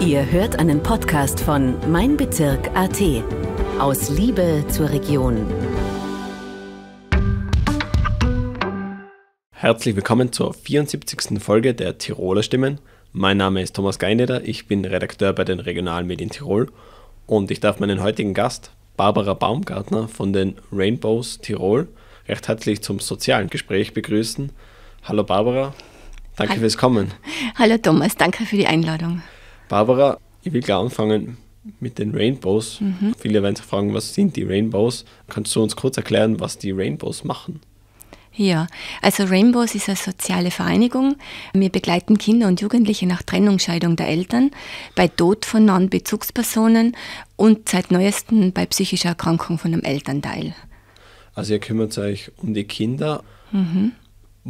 Ihr hört einen Podcast von Mein Bezirk AT. Aus Liebe zur Region. Herzlich willkommen zur 74. Folge der Tiroler Stimmen. Mein Name ist Thomas Geineder, ich bin Redakteur bei den Regionalmedien Tirol und ich darf meinen heutigen Gast, Barbara Baumgartner von den Rainbows Tirol, recht herzlich zum sozialen Gespräch begrüßen. Hallo Barbara, danke Hallo. fürs Kommen. Hallo Thomas, danke für die Einladung. Barbara, ich will gleich anfangen mit den Rainbows. Mhm. Viele werden sich fragen, was sind die Rainbows? Kannst du uns kurz erklären, was die Rainbows machen? Ja, also Rainbows ist eine soziale Vereinigung. Wir begleiten Kinder und Jugendliche nach Trennung, Scheidung der Eltern, bei Tod von nahen Bezugspersonen und seit neuestem bei psychischer Erkrankung von einem Elternteil. Also ihr kümmert euch um die Kinder. Mhm.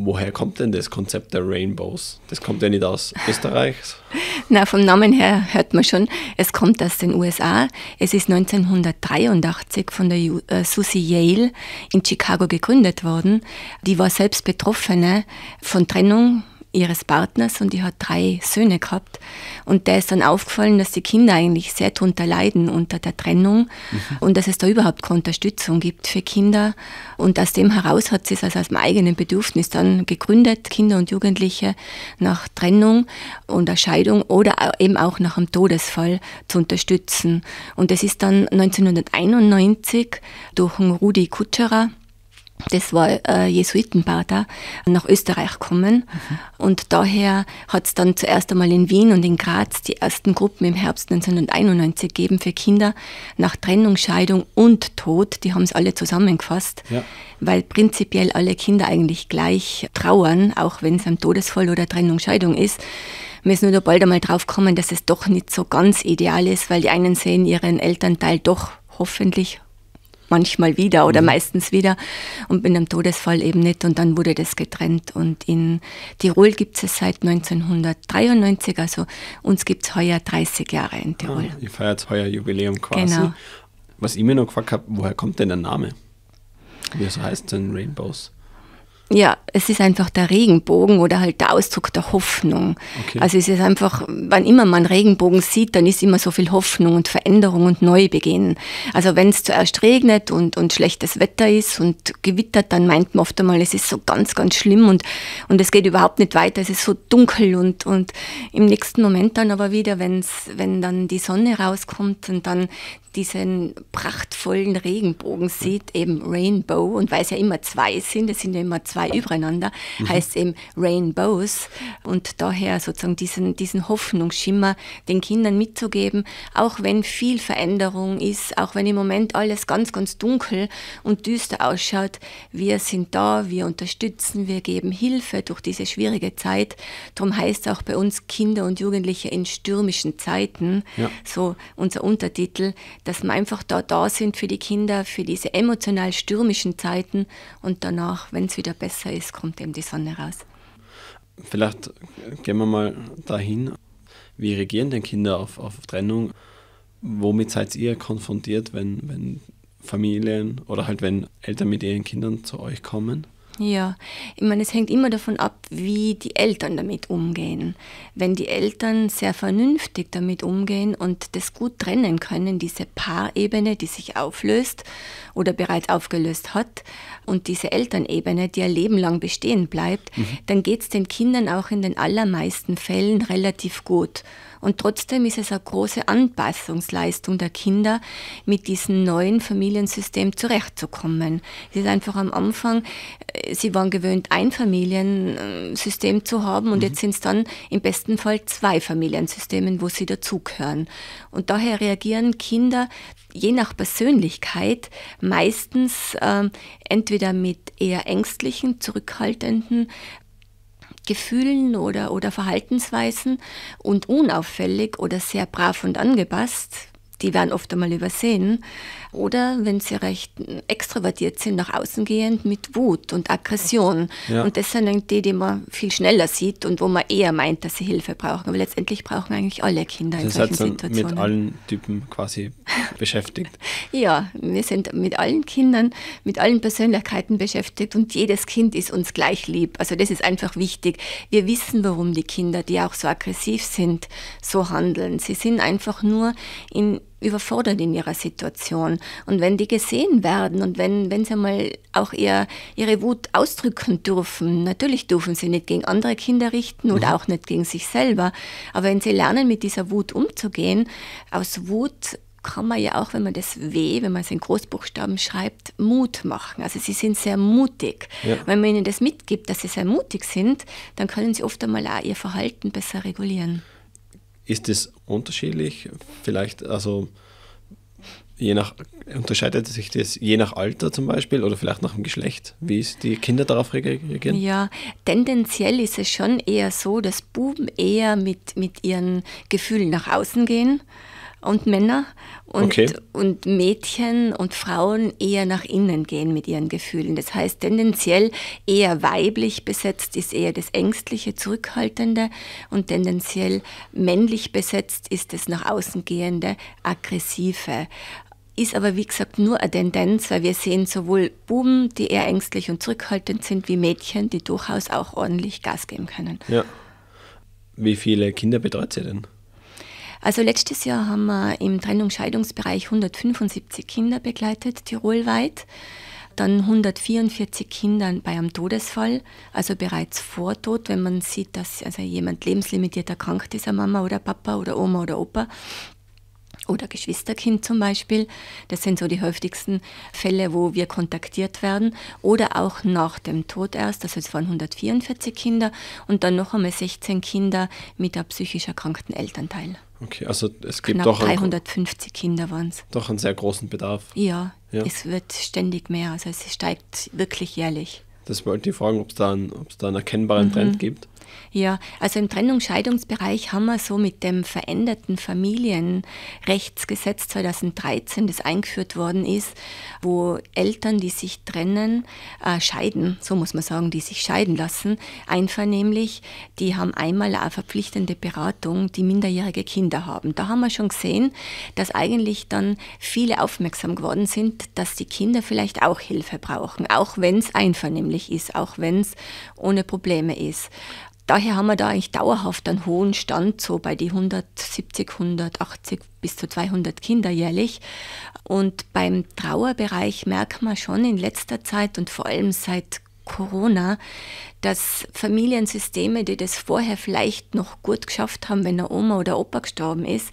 Woher kommt denn das Konzept der Rainbows? Das kommt ja nicht aus Österreich. Na, vom Namen her hört man schon, es kommt aus den USA. Es ist 1983 von der U äh, Susie Yale in Chicago gegründet worden. Die war selbst Betroffene von Trennung ihres Partners und die hat drei Söhne gehabt. Und der ist dann aufgefallen, dass die Kinder eigentlich sehr darunter leiden unter der Trennung mhm. und dass es da überhaupt keine Unterstützung gibt für Kinder. Und aus dem heraus hat sie es also aus dem eigenen Bedürfnis dann gegründet, Kinder und Jugendliche nach Trennung und Scheidung oder eben auch nach einem Todesfall zu unterstützen. Und das ist dann 1991 durch einen Rudi Kutscherer das war äh, Jesuitenbau nach Österreich kommen. Mhm. Und daher hat es dann zuerst einmal in Wien und in Graz die ersten Gruppen im Herbst 1991 gegeben für Kinder nach Trennung, Scheidung und Tod. Die haben es alle zusammengefasst, ja. weil prinzipiell alle Kinder eigentlich gleich trauern, auch wenn es ein Todesfall oder Trennung, Scheidung ist. Wir müssen nur da bald einmal drauf kommen, dass es doch nicht so ganz ideal ist, weil die einen sehen ihren Elternteil doch hoffentlich manchmal wieder oder mhm. meistens wieder und in einem Todesfall eben nicht. Und dann wurde das getrennt. Und in Tirol gibt es seit 1993, also uns gibt es heuer 30 Jahre in ah, Tirol. Ah, ihr feiert heuer Jubiläum quasi. Genau. Was ich mir noch gefragt habe, woher kommt denn der Name? Wie heißt denn Rainbows? Ja, es ist einfach der Regenbogen oder halt der Ausdruck der Hoffnung. Okay. Also es ist einfach, wann immer man Regenbogen sieht, dann ist immer so viel Hoffnung und Veränderung und Neubeginn. Also wenn es zuerst regnet und, und schlechtes Wetter ist und gewittert, dann meint man oft einmal, es ist so ganz, ganz schlimm und, und es geht überhaupt nicht weiter, es ist so dunkel und, und im nächsten Moment dann aber wieder, wenn's, wenn dann die Sonne rauskommt und dann diesen prachtvollen Regenbogen sieht, eben Rainbow, und weil es ja immer zwei sind, es sind ja immer zwei übereinander, mhm. heißt eben Rainbows und daher sozusagen diesen, diesen Hoffnungsschimmer den Kindern mitzugeben, auch wenn viel Veränderung ist, auch wenn im Moment alles ganz, ganz dunkel und düster ausschaut, wir sind da, wir unterstützen, wir geben Hilfe durch diese schwierige Zeit. Darum heißt auch bei uns Kinder und Jugendliche in stürmischen Zeiten, ja. so unser Untertitel, dass wir einfach da da sind für die Kinder, für diese emotional stürmischen Zeiten und danach, wenn es wieder besser ist, kommt eben die Sonne raus. Vielleicht gehen wir mal dahin. Wie reagieren denn Kinder auf, auf Trennung? Womit seid ihr konfrontiert, wenn, wenn Familien oder halt wenn Eltern mit ihren Kindern zu euch kommen? Ja, ich meine, es hängt immer davon ab, wie die Eltern damit umgehen. Wenn die Eltern sehr vernünftig damit umgehen und das gut trennen können, diese Paarebene, die sich auflöst oder bereits aufgelöst hat, und diese Elternebene, die ein Leben lang bestehen bleibt, mhm. dann geht es den Kindern auch in den allermeisten Fällen relativ gut. Und trotzdem ist es eine große Anpassungsleistung der Kinder, mit diesem neuen Familiensystem zurechtzukommen. Es ist einfach am Anfang, äh, sie waren gewöhnt, ein Familiensystem zu haben und mhm. jetzt sind es dann im besten Fall zwei Familiensystemen, wo sie dazugehören. Und daher reagieren Kinder je nach Persönlichkeit meistens äh, entweder mit eher ängstlichen, zurückhaltenden Gefühlen oder, oder Verhaltensweisen und unauffällig oder sehr brav und angepasst, die werden oft einmal übersehen, oder wenn sie recht extrovertiert sind, nach außen gehend mit Wut und Aggression. Ja. Und das sind die, die man viel schneller sieht und wo man eher meint, dass sie Hilfe brauchen. Aber letztendlich brauchen eigentlich alle Kinder das in solchen Situationen. mit allen Typen quasi beschäftigt. ja, wir sind mit allen Kindern, mit allen Persönlichkeiten beschäftigt und jedes Kind ist uns gleich lieb. Also das ist einfach wichtig. Wir wissen, warum die Kinder, die auch so aggressiv sind, so handeln. Sie sind einfach nur in überfordert in ihrer Situation. Und wenn die gesehen werden und wenn, wenn sie mal auch ihr, ihre Wut ausdrücken dürfen, natürlich dürfen sie nicht gegen andere Kinder richten oder mhm. auch nicht gegen sich selber, aber wenn sie lernen, mit dieser Wut umzugehen, aus Wut kann man ja auch, wenn man das W, wenn man es in Großbuchstaben schreibt, Mut machen. Also sie sind sehr mutig. Ja. Wenn man ihnen das mitgibt, dass sie sehr mutig sind, dann können sie oft einmal auch ihr Verhalten besser regulieren. Ist es unterschiedlich? Vielleicht, also je nach, unterscheidet sich das je nach Alter zum Beispiel oder vielleicht nach dem Geschlecht, wie es die Kinder darauf reagieren? Ja, tendenziell ist es schon eher so, dass Buben eher mit, mit ihren Gefühlen nach außen gehen und Männer und, okay. und Mädchen und Frauen eher nach innen gehen mit ihren Gefühlen. Das heißt, tendenziell eher weiblich besetzt ist eher das ängstliche, zurückhaltende und tendenziell männlich besetzt ist das nach außen gehende, aggressive ist aber wie gesagt nur eine Tendenz, weil wir sehen sowohl Buben, die eher ängstlich und zurückhaltend sind, wie Mädchen, die durchaus auch ordentlich Gas geben können. Ja. Wie viele Kinder betreut ihr denn? Also letztes Jahr haben wir im Trennungsscheidungsbereich 175 Kinder begleitet, tirolweit. Dann 144 Kinder bei einem Todesfall, also bereits vor Tod, wenn man sieht, dass also jemand lebenslimitiert erkrankt ist, eine Mama oder Papa oder Oma oder Opa, oder Geschwisterkind zum Beispiel. Das sind so die häufigsten Fälle, wo wir kontaktiert werden. Oder auch nach dem Tod erst, das ist von 144 Kinder und dann noch einmal 16 Kinder mit einem psychisch erkrankten Elternteil. Okay, also es gibt Knapp doch 350 einen, Kinder waren es. Doch einen sehr großen Bedarf. Ja, ja, es wird ständig mehr, also es steigt wirklich jährlich. Das wollte ich fragen, ob es da, einen, da einen erkennbaren mhm. Trend gibt. Ja, also im Trennungsscheidungsbereich haben wir so mit dem veränderten Familienrechtsgesetz 2013, das eingeführt worden ist, wo Eltern, die sich trennen, äh, scheiden, so muss man sagen, die sich scheiden lassen, einvernehmlich, die haben einmal eine verpflichtende Beratung, die minderjährige Kinder haben. Da haben wir schon gesehen, dass eigentlich dann viele aufmerksam geworden sind, dass die Kinder vielleicht auch Hilfe brauchen, auch wenn es einvernehmlich ist, auch wenn es ohne Probleme ist. Daher haben wir da eigentlich dauerhaft einen hohen Stand, so bei die 170, 180 bis zu 200 Kinder jährlich. Und beim Trauerbereich merkt man schon in letzter Zeit und vor allem seit Corona, dass Familiensysteme, die das vorher vielleicht noch gut geschafft haben, wenn eine Oma oder Opa gestorben ist,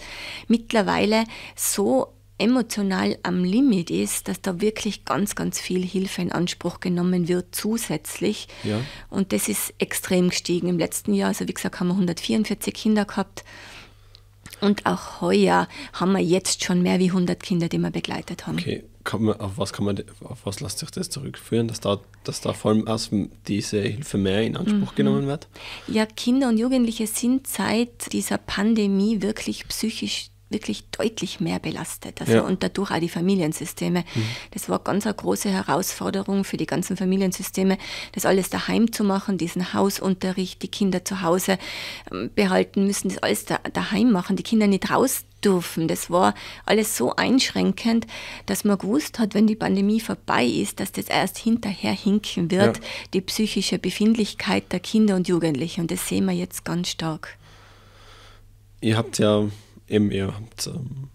mittlerweile so emotional am Limit ist, dass da wirklich ganz, ganz viel Hilfe in Anspruch genommen wird zusätzlich. Ja. Und das ist extrem gestiegen. Im letzten Jahr, also wie gesagt, haben wir 144 Kinder gehabt. Und auch heuer haben wir jetzt schon mehr wie 100 Kinder, die wir begleitet haben. Okay, man, auf was kann man, auf was lässt sich das zurückführen, dass da, dass da vor allem aus diese Hilfe mehr in Anspruch mhm. genommen wird? Ja, Kinder und Jugendliche sind seit dieser Pandemie wirklich psychisch wirklich deutlich mehr belastet also ja. und dadurch auch die Familiensysteme. Mhm. Das war ganz eine große Herausforderung für die ganzen Familiensysteme, das alles daheim zu machen, diesen Hausunterricht, die Kinder zu Hause ähm, behalten müssen, das alles da, daheim machen, die Kinder nicht raus dürfen. Das war alles so einschränkend, dass man gewusst hat, wenn die Pandemie vorbei ist, dass das erst hinterher hinken wird, ja. die psychische Befindlichkeit der Kinder und Jugendlichen. Und das sehen wir jetzt ganz stark. Ihr habt ja eben ihr habt ähm,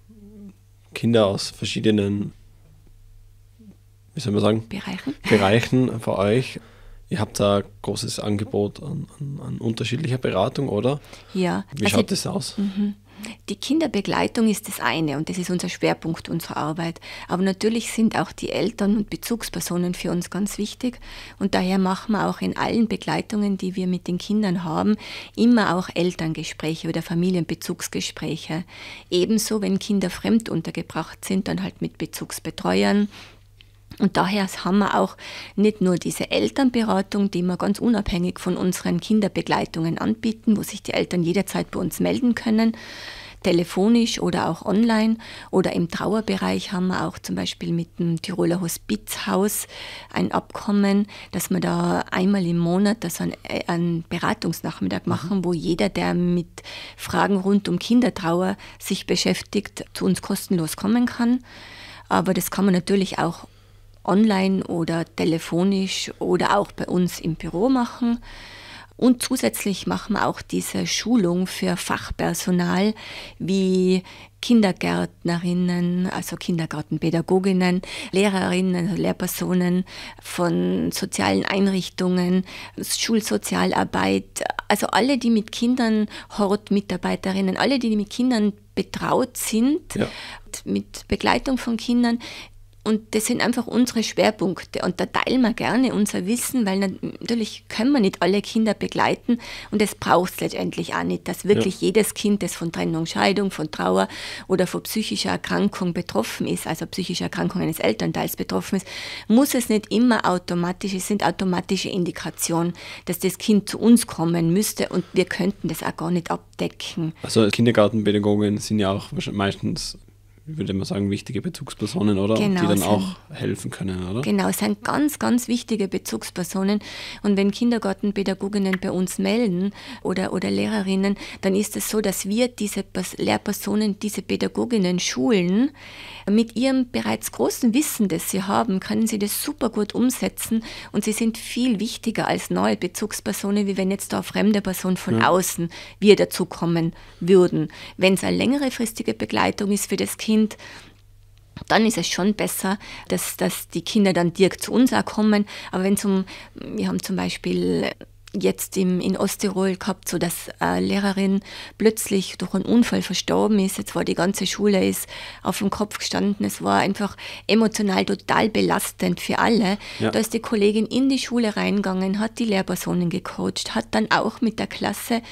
Kinder aus verschiedenen, wie soll man sagen, Bereichen, Bereichen für euch. Ihr habt da ein großes Angebot an, an, an unterschiedlicher Beratung, oder? Ja. Wie also, schaut das aus? Mhm die Kinderbegleitung ist das eine und das ist unser Schwerpunkt unserer Arbeit. Aber natürlich sind auch die Eltern und Bezugspersonen für uns ganz wichtig und daher machen wir auch in allen Begleitungen, die wir mit den Kindern haben, immer auch Elterngespräche oder Familienbezugsgespräche. Ebenso, wenn Kinder fremd untergebracht sind, dann halt mit Bezugsbetreuern und daher haben wir auch nicht nur diese Elternberatung, die wir ganz unabhängig von unseren Kinderbegleitungen anbieten, wo sich die Eltern jederzeit bei uns melden können, telefonisch oder auch online. Oder im Trauerbereich haben wir auch zum Beispiel mit dem Tiroler Hospizhaus ein Abkommen, dass wir da einmal im Monat das einen, einen äh, Beratungsnachmittag mhm. machen, wo jeder, der mit Fragen rund um Kindertrauer sich beschäftigt, zu uns kostenlos kommen kann. Aber das kann man natürlich auch online oder telefonisch oder auch bei uns im Büro machen. Und zusätzlich machen wir auch diese Schulung für Fachpersonal wie Kindergärtnerinnen, also Kindergartenpädagoginnen, Lehrerinnen, Lehrpersonen von sozialen Einrichtungen, Schulsozialarbeit, also alle, die mit Kindern, Hortmitarbeiterinnen, alle, die mit Kindern betraut sind, ja. mit Begleitung von Kindern, und das sind einfach unsere Schwerpunkte. Und da teilen wir gerne unser Wissen, weil natürlich können wir nicht alle Kinder begleiten. Und das braucht es letztendlich auch nicht, dass wirklich ja. jedes Kind, das von Trennung, Scheidung, von Trauer oder von psychischer Erkrankung betroffen ist, also psychischer Erkrankung eines Elternteils betroffen ist, muss es nicht immer automatisch, es sind automatische Indikationen, dass das Kind zu uns kommen müsste und wir könnten das auch gar nicht abdecken. Also Kindergartenpädagogen sind ja auch meistens ich würde mal sagen, wichtige Bezugspersonen, oder? Genau, die dann auch helfen können, oder? Genau, es sind ganz, ganz wichtige Bezugspersonen. Und wenn Kindergartenpädagoginnen bei uns melden oder, oder Lehrerinnen, dann ist es so, dass wir diese Lehrpersonen, diese Pädagoginnen schulen. Mit ihrem bereits großen Wissen, das sie haben, können sie das super gut umsetzen und sie sind viel wichtiger als neue Bezugspersonen, wie wenn jetzt da fremde Personen von ja. außen wir dazukommen würden. Wenn es eine längerefristige Begleitung ist für das Kind, sind, dann ist es schon besser, dass, dass die Kinder dann direkt zu uns auch kommen. Aber wenn zum, wir haben zum Beispiel jetzt im, in Osttirol gehabt, so dass eine Lehrerin plötzlich durch einen Unfall verstorben ist. Jetzt war die ganze Schule ist auf dem Kopf gestanden. Es war einfach emotional total belastend für alle. Ja. Da ist die Kollegin in die Schule reingegangen, hat die Lehrpersonen gecoacht, hat dann auch mit der Klasse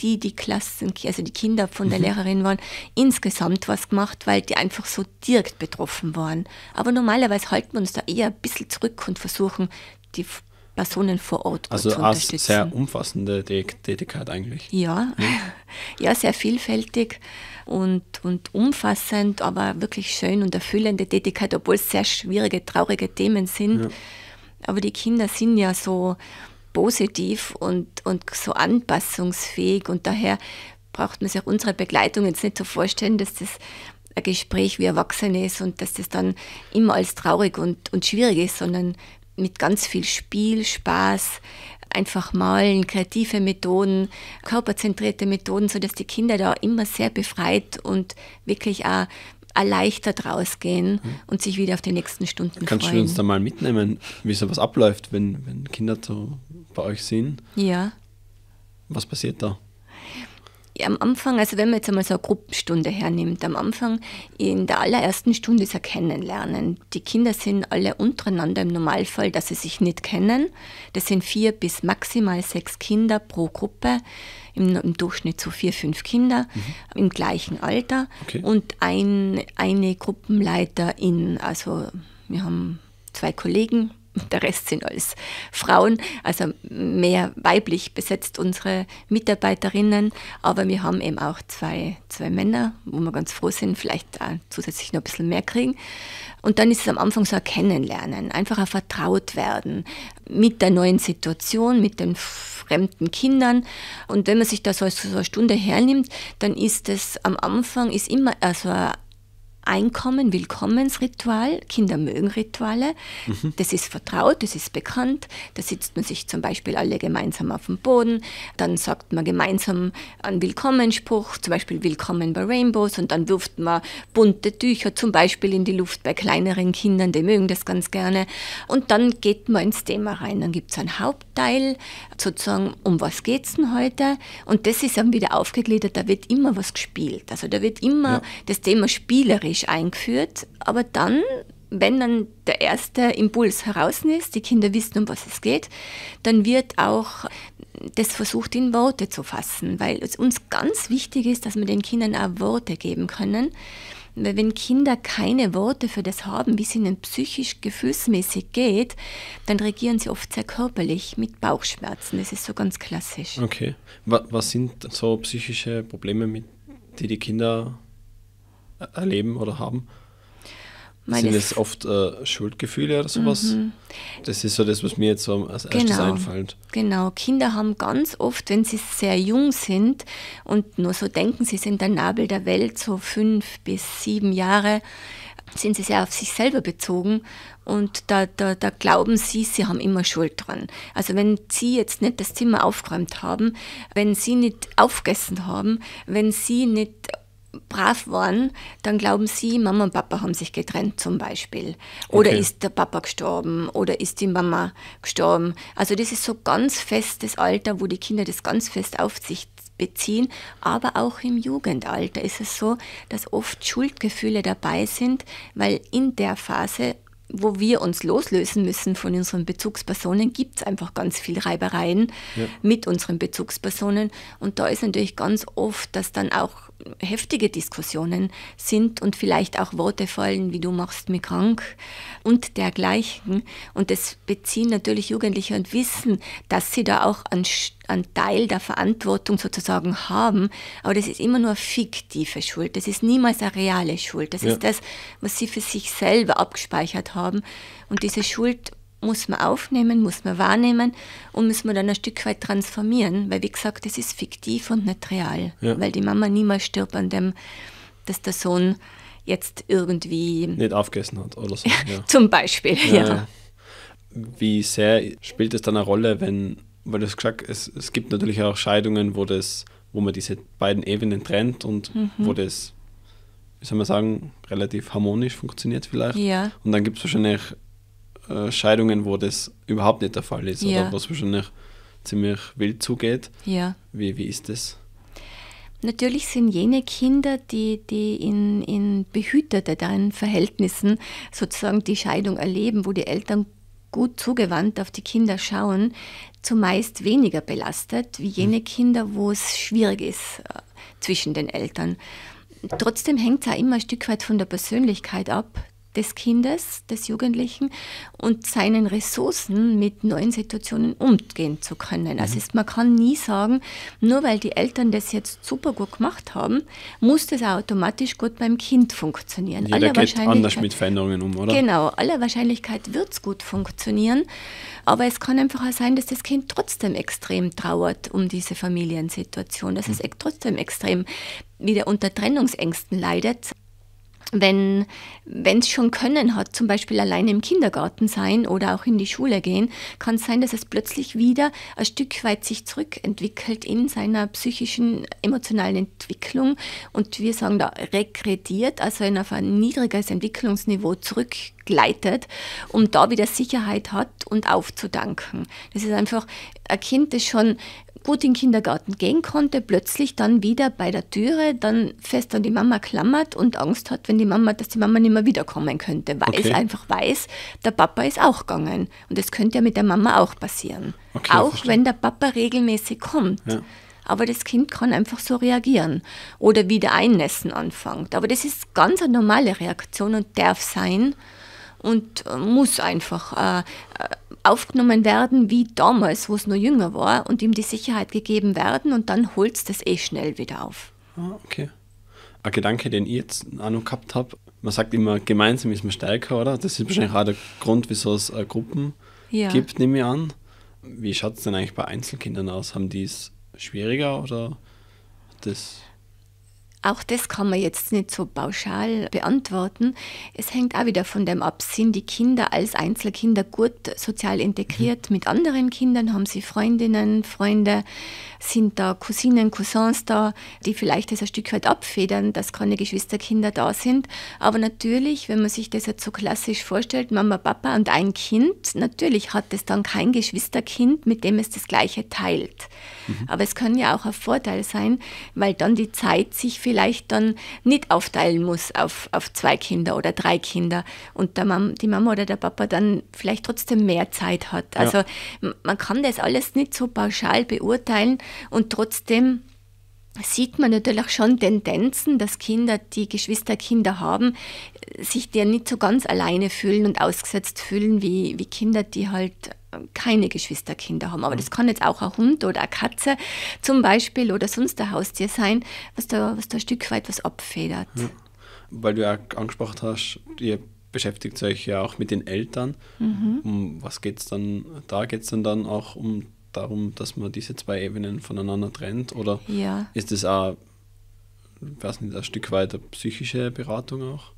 die, die Klassen, also die Kinder von der mhm. Lehrerin waren, insgesamt was gemacht, weil die einfach so direkt betroffen waren. Aber normalerweise halten wir uns da eher ein bisschen zurück und versuchen, die Personen vor Ort also zu unterstützen. Also sehr umfassende Tätigkeit eigentlich. Ja, mhm. ja sehr vielfältig und, und umfassend, aber wirklich schön und erfüllende Tätigkeit, obwohl es sehr schwierige, traurige Themen sind. Ja. Aber die Kinder sind ja so, positiv und, und so anpassungsfähig und daher braucht man sich unsere Begleitung jetzt nicht so vorstellen, dass das ein Gespräch wie Erwachsene ist und dass das dann immer als traurig und, und schwierig ist, sondern mit ganz viel Spiel, Spaß, einfach malen, kreative Methoden, körperzentrierte Methoden, sodass die Kinder da immer sehr befreit und wirklich auch erleichtert rausgehen mhm. und sich wieder auf die nächsten Stunden Kannst freuen. Kannst du uns da mal mitnehmen, wie sowas abläuft, wenn, wenn Kinder so bei euch sind. Ja. Was passiert da? Ja, am Anfang, also wenn man jetzt einmal so eine Gruppenstunde hernimmt, am Anfang in der allerersten Stunde ist ein Kennenlernen. Die Kinder sind alle untereinander im Normalfall, dass sie sich nicht kennen. Das sind vier bis maximal sechs Kinder pro Gruppe, im, im Durchschnitt so vier, fünf Kinder mhm. im gleichen Alter okay. und ein, eine Gruppenleiterin, also wir haben zwei Kollegen, der Rest sind alles Frauen, also mehr weiblich besetzt unsere Mitarbeiterinnen. Aber wir haben eben auch zwei, zwei Männer, wo wir ganz froh sind, vielleicht auch zusätzlich noch ein bisschen mehr kriegen. Und dann ist es am Anfang so ein Kennenlernen, einfach ein vertraut werden mit der neuen Situation, mit den fremden Kindern. Und wenn man sich da so, so eine Stunde hernimmt, dann ist es am Anfang ist immer also ein Einkommen, Willkommensritual. Kinder mögen Rituale. Mhm. Das ist vertraut, das ist bekannt. Da sitzt man sich zum Beispiel alle gemeinsam auf dem Boden. Dann sagt man gemeinsam einen Willkommensspruch, zum Beispiel Willkommen bei Rainbows. Und dann wirft man bunte Tücher zum Beispiel in die Luft bei kleineren Kindern. Die mögen das ganz gerne. Und dann geht man ins Thema rein. Dann gibt es einen Hauptteil, sozusagen, um was geht es denn heute? Und das ist dann wieder aufgegliedert. Da wird immer was gespielt. Also da wird immer ja. das Thema spielerisch Fleisch eingeführt, aber dann, wenn dann der erste Impuls heraus ist, die Kinder wissen, um was es geht, dann wird auch das versucht in Worte zu fassen, weil es uns ganz wichtig ist, dass wir den Kindern auch Worte geben können. Weil wenn Kinder keine Worte für das haben, wie es ihnen psychisch, gefühlsmäßig geht, dann reagieren sie oft sehr körperlich mit Bauchschmerzen. Das ist so ganz klassisch. Okay. Was sind so psychische Probleme, mit, die die Kinder erleben oder haben. Meine sind es oft äh, Schuldgefühle oder sowas? Mhm. Das ist so das, was mir jetzt so als genau. erstes einfällt. Genau, Kinder haben ganz oft, wenn sie sehr jung sind und nur so denken, sie sind der Nabel der Welt, so fünf bis sieben Jahre, sind sie sehr auf sich selber bezogen und da, da, da glauben sie, sie haben immer Schuld dran. Also wenn sie jetzt nicht das Zimmer aufgeräumt haben, wenn sie nicht aufgegessen haben, wenn sie nicht brav waren, dann glauben sie, Mama und Papa haben sich getrennt zum Beispiel. Oder okay. ist der Papa gestorben oder ist die Mama gestorben. Also das ist so ganz festes Alter, wo die Kinder das ganz fest auf sich beziehen. Aber auch im Jugendalter ist es so, dass oft Schuldgefühle dabei sind, weil in der Phase wo wir uns loslösen müssen von unseren Bezugspersonen, gibt es einfach ganz viel Reibereien ja. mit unseren Bezugspersonen. Und da ist natürlich ganz oft, dass dann auch heftige Diskussionen sind und vielleicht auch Worte fallen, wie du machst mich krank und dergleichen. Und das beziehen natürlich Jugendliche und wissen, dass sie da auch einen, einen Teil der Verantwortung sozusagen haben. Aber das ist immer nur fiktive Schuld. Das ist niemals eine reale Schuld. Das ja. ist das, was sie für sich selber abgespeichert haben. Und diese Schuld muss man aufnehmen, muss man wahrnehmen und muss man dann ein Stück weit transformieren, weil wie gesagt, das ist fiktiv und nicht real, ja. weil die Mama niemals stirbt an dem, dass der Sohn jetzt irgendwie nicht aufgegessen hat oder so. Ja. Zum Beispiel, ja. ja. Wie sehr spielt es dann eine Rolle, wenn, weil du hast gesagt, es, es gibt natürlich auch Scheidungen, wo das, wo man diese beiden Ebenen trennt und mhm. wo das wie soll man sagen, relativ harmonisch funktioniert vielleicht. Ja. Und dann gibt es wahrscheinlich äh, Scheidungen, wo das überhaupt nicht der Fall ist ja. oder was wahrscheinlich ziemlich wild zugeht. Ja. Wie, wie ist das? Natürlich sind jene Kinder, die, die in, in behüteteren Verhältnissen sozusagen die Scheidung erleben, wo die Eltern gut zugewandt auf die Kinder schauen, zumeist weniger belastet wie hm. jene Kinder, wo es schwierig ist äh, zwischen den Eltern. Trotzdem hängt es auch immer ein Stück weit von der Persönlichkeit ab des Kindes, des Jugendlichen und seinen Ressourcen mit neuen Situationen umgehen zu können. Also ist, mhm. man kann nie sagen, nur weil die Eltern das jetzt super gut gemacht haben, muss das auch automatisch gut beim Kind funktionieren. Jeder aller geht anders mit Veränderungen um, oder? Genau, aller Wahrscheinlichkeit wird es gut funktionieren, aber es kann einfach auch sein, dass das Kind trotzdem extrem trauert um diese Familiensituation, dass mhm. es trotzdem extrem wieder unter Trennungsängsten leidet, wenn es schon Können hat, zum Beispiel alleine im Kindergarten sein oder auch in die Schule gehen, kann es sein, dass es plötzlich wieder ein Stück weit sich zurückentwickelt in seiner psychischen, emotionalen Entwicklung und wir sagen da regrediert, also auf ein niedriges Entwicklungsniveau zurückgeht gleitet, um da wieder Sicherheit hat und aufzudanken. Das ist einfach ein Kind, das schon gut in den Kindergarten gehen konnte, plötzlich dann wieder bei der Türe, dann fest an die Mama klammert und Angst hat, wenn die Mama, dass die Mama nicht mehr wiederkommen könnte, weil okay. es einfach weiß, der Papa ist auch gegangen. Und das könnte ja mit der Mama auch passieren. Okay, auch wenn der Papa regelmäßig kommt. Ja. Aber das Kind kann einfach so reagieren oder wieder einnässen anfängt. Aber das ist ganz eine normale Reaktion und darf sein und äh, muss einfach äh, äh, aufgenommen werden wie damals, wo es noch jünger war und ihm die Sicherheit gegeben werden und dann holt es das eh schnell wieder auf. Ah, okay. Ein Gedanke, den ich jetzt auch noch gehabt habe, man sagt immer, gemeinsam ist man stärker, oder? Das ist wahrscheinlich auch der Grund, wieso es Gruppen ja. gibt, nehme ich an. Wie schaut es denn eigentlich bei Einzelkindern aus? Haben die es schwieriger oder das? Auch das kann man jetzt nicht so pauschal beantworten. Es hängt auch wieder von dem ab, sind die Kinder als Einzelkinder gut sozial integriert mhm. mit anderen Kindern, haben sie Freundinnen, Freunde, sind da Cousinen, Cousins da, die vielleicht das ein Stück weit abfedern, dass keine Geschwisterkinder da sind. Aber natürlich, wenn man sich das jetzt so klassisch vorstellt, Mama, Papa und ein Kind, natürlich hat es dann kein Geschwisterkind, mit dem es das Gleiche teilt. Mhm. Aber es kann ja auch ein Vorteil sein, weil dann die Zeit sich vielleicht dann nicht aufteilen muss auf, auf zwei Kinder oder drei Kinder und der Mama, die Mama oder der Papa dann vielleicht trotzdem mehr Zeit hat. Also ja. man kann das alles nicht so pauschal beurteilen, und trotzdem sieht man natürlich schon Tendenzen, dass Kinder, die Geschwisterkinder haben, sich der nicht so ganz alleine fühlen und ausgesetzt fühlen wie, wie Kinder, die halt äh, keine Geschwisterkinder haben. Aber das kann jetzt auch ein Hund oder eine Katze zum Beispiel oder sonst ein Haustier sein, was da, was da ein Stück weit was abfedert. Ja. Weil du ja angesprochen hast, ihr beschäftigt euch ja auch mit den Eltern. Mhm. Um was geht es dann? Da geht es dann, dann auch um darum, dass man diese zwei Ebenen voneinander trennt? Oder ja. ist das auch, weiß nicht, ein Stück weiter psychische Beratung auch?